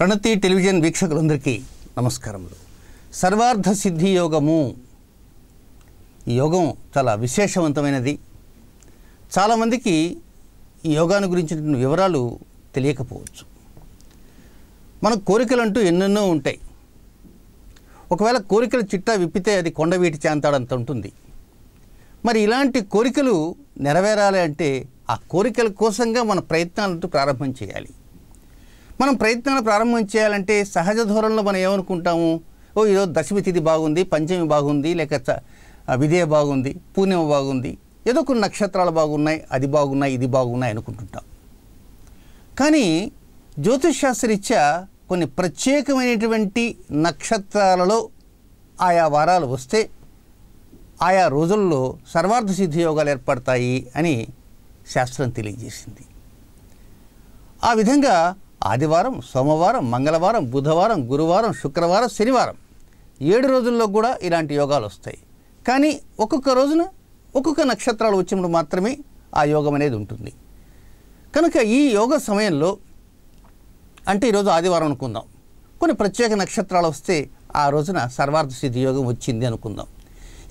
ప్రణతి television వీక్షకులందరికీ నమస్కారములు సర్వార్థ సిద్ధి యోగము ఈ యోగం చాలా విశేషవంతమైనది చాలామందికి ఈ యోగాన్ని గురించిన వివరాలు తెలియకపోవచ్చు మన కోరికలు అంటూ ఎన్నెన్నో ఉంటాయి ఒకవేళ కోరికల చిట్టా విప్పితే అది కొండవీటి చేంతాడంత ఉంటుంది మరి ఇలాంటి కోరికలు నెరవేరాలి అంటే ఆ కోరికల కోసంగా మన ప్రయత్నాలంటూ ప్రారంభం చేయాలి మనం ప్రయత్నాలు ప్రారంభం చేయాలంటే సహజ ధోరణిలో మనం ఏమనుకుంటాము ఓ ఏదో దశమి తిథి బాగుంది పంచమి బాగుంది లేక విధేయ బాగుంది పూర్ణిమ బాగుంది ఏదో కొన్ని నక్షత్రాలు బాగున్నాయి అది బాగున్నాయి ఇది బాగున్నాయి అనుకుంటుంటాం కానీ జ్యోతిషాస్త్రరీత్యా కొన్ని ప్రత్యేకమైనటువంటి నక్షత్రాలలో ఆయా వారాలు వస్తే ఆయా రోజుల్లో సర్వార్థ సిద్ధి యోగాలు ఏర్పడతాయి అని శాస్త్రం తెలియజేసింది ఆ విధంగా ఆదివారం సోమవారం మంగళవారం బుధవారం గురువారం శుక్రవారం శనివారం ఏడు రోజుల్లో కూడా ఇలాంటి యోగాలు వస్తాయి కానీ ఒక్కొక్క రోజున ఒక్కొక్క నక్షత్రాలు వచ్చినప్పుడు మాత్రమే ఆ యోగం అనేది ఉంటుంది కనుక ఈ యోగ సమయంలో అంటే ఈరోజు ఆదివారం అనుకుందాం కొన్ని ప్రత్యేక నక్షత్రాలు వస్తే ఆ రోజున సర్వార్థ సిద్ధి యోగం వచ్చింది అనుకుందాం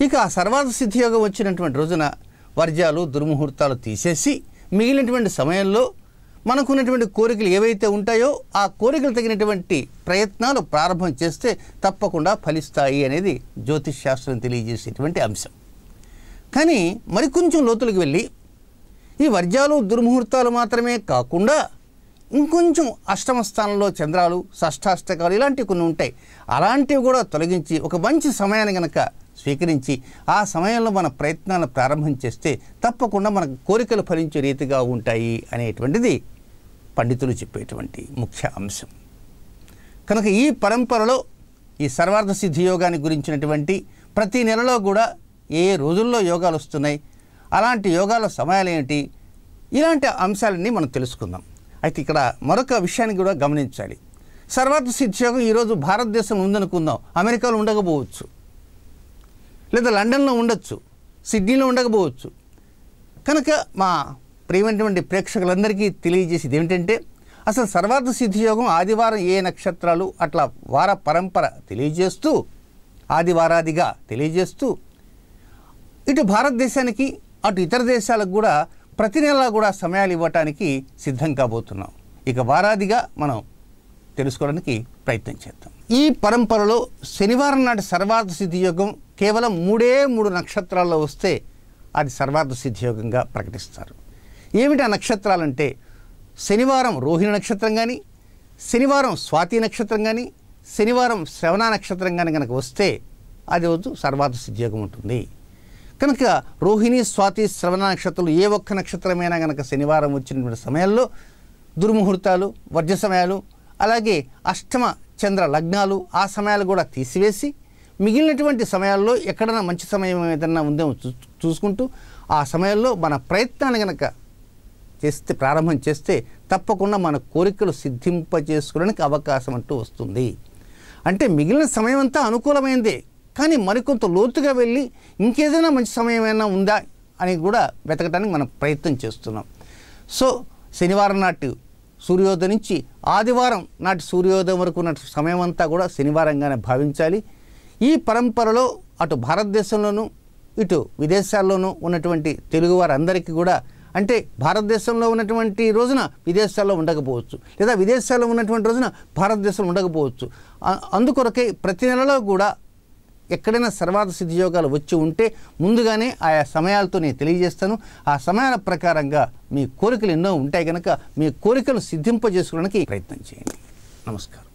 ఇక ఆ సర్వార్థ సిద్ధి యోగం వచ్చినటువంటి రోజున వర్జాలు దుర్ముహూర్తాలు తీసేసి మిగిలినటువంటి సమయంలో మనకున్నటువంటి కోరికలు ఏవైతే ఉంటాయో ఆ కోరికలు తగినటువంటి ప్రయత్నాలు ప్రారంభం చేస్తే తప్పకుండా ఫలిస్తాయి అనేది జ్యోతిష్ శాస్త్రం తెలియజేసేటువంటి అంశం కానీ మరికొంచెం లోతులకు వెళ్ళి ఈ వర్జాలు దుర్ముహూర్తాలు మాత్రమే కాకుండా ఇంకొంచెం అష్టమ స్థానంలో చంద్రాలు షష్టాష్టకాలు ఇలాంటివి కొన్ని ఉంటాయి అలాంటివి కూడా తొలగించి ఒక మంచి సమయాన్ని కనుక స్వీకరించి ఆ సమయంలో మన ప్రయత్నాలను ప్రారంభం చేస్తే తప్పకుండా మన కోరికలు ఫలించే రీతిగా ఉంటాయి అనేటువంటిది పండితులు చెప్పేటువంటి ముఖ్య అంశం కనుక ఈ పరంపరలో ఈ సర్వార్థ సిద్ధి యోగాన్ని గురించినటువంటి ప్రతి నెలలో కూడా ఏ రోజుల్లో యోగాలు వస్తున్నాయి అలాంటి యోగాల సమయాలు ఏమిటి ఇలాంటి అంశాలన్నీ మనం తెలుసుకుందాం అయితే ఇక్కడ మరొక విషయాన్ని కూడా గమనించాలి సర్వార్థ సిద్ధి యోగం ఈరోజు భారతదేశం ఉందనుకుందాం అమెరికాలో ఉండకపోవచ్చు లేదా లండన్లో ఉండొచ్చు సిడ్నీలో ఉండకపోవచ్చు కనుక మా ప్రియమైనటువంటి ప్రేక్షకులందరికీ తెలియజేసేది ఏమిటంటే అసలు సర్వార్థ సిద్ధియోగం ఆదివారం ఏ నక్షత్రాలు అట్లా వార పరంపర తెలియజేస్తూ ఆదివారాదిగా తెలియజేస్తూ ఇటు భారతదేశానికి అటు ఇతర దేశాలకు కూడా ప్రతి నెలా కూడా సమయాలు ఇవ్వటానికి సిద్ధం కాబోతున్నాం ఇక వారాదిగా మనం తెలుసుకోవడానికి ప్రయత్నం చేద్దాం ఈ పరంపరలో శనివారం నాటి సర్వార్థ సిద్ధి యోగం కేవలం మూడే మూడు నక్షత్రాల్లో వస్తే అది సర్వార్థ సిద్ధియోగంగా ప్రకటిస్తారు ఏమిటి ఆ నక్షత్రాలంటే శనివారం రోహిణి నక్షత్రం కానీ శనివారం స్వాతి నక్షత్రం కానీ శనివారం శ్రవణ నక్షత్రం కానీ కనుక వస్తే అది రోజు సర్వాత సిద్ధ్యోగం ఉంటుంది కనుక రోహిణి స్వాతి శ్రవణ నక్షత్రాలు ఏ ఒక్క నక్షత్రమైనా కనుక శనివారం వచ్చినటువంటి సమయాల్లో దుర్ముహూర్తాలు వర్జ సమయాలు అలాగే అష్టమ చంద్ర లగ్నాలు ఆ సమయాలు కూడా తీసివేసి మిగిలినటువంటి సమయాల్లో ఎక్కడైనా మంచి సమయం ఏదన్నా ఉందేమో చూసుకుంటూ ఆ సమయంలో మన ప్రయత్నాన్ని కనుక చేస్తే ప్రారంభం చేస్తే తప్పకుండా మన కోరికలు సిద్ధింపజేసుకోవడానికి అవకాశం అంటూ వస్తుంది అంటే మిగిలిన సమయం అంతా అనుకూలమైందే కానీ మరికొంత లోతుగా వెళ్ళి ఇంకేదైనా మంచి ఏమైనా ఉందా అని కూడా వెతకడానికి మనం ప్రయత్నం చేస్తున్నాం సో శనివారం నాటి సూర్యోదయం నుంచి ఆదివారం నాటి సూర్యోదయం వరకు ఉన్న సమయం అంతా కూడా శనివారంగానే భావించాలి ఈ పరంపరలో అటు భారతదేశంలోనూ ఇటు విదేశాల్లోనూ ఉన్నటువంటి తెలుగువారందరికీ కూడా అంటే భారతదేశంలో ఉన్నటువంటి రోజున విదేశాల్లో ఉండకపోవచ్చు లేదా విదేశాల్లో ఉన్నటువంటి రోజున భారతదేశంలో ఉండకపోవచ్చు అందుకొరకే ప్రతి నెలలో కూడా ఎక్కడైనా సర్వాత సిద్ధియోగాలు వచ్చి ఉంటే ముందుగానే ఆయా సమయాలతో నేను తెలియజేస్తాను ఆ సమయాల ప్రకారంగా మీ కోరికలు ఎన్నో ఉంటాయి కనుక మీ కోరికలు సిద్ధింపజేసుకోవడానికి ప్రయత్నం చేయండి నమస్కారం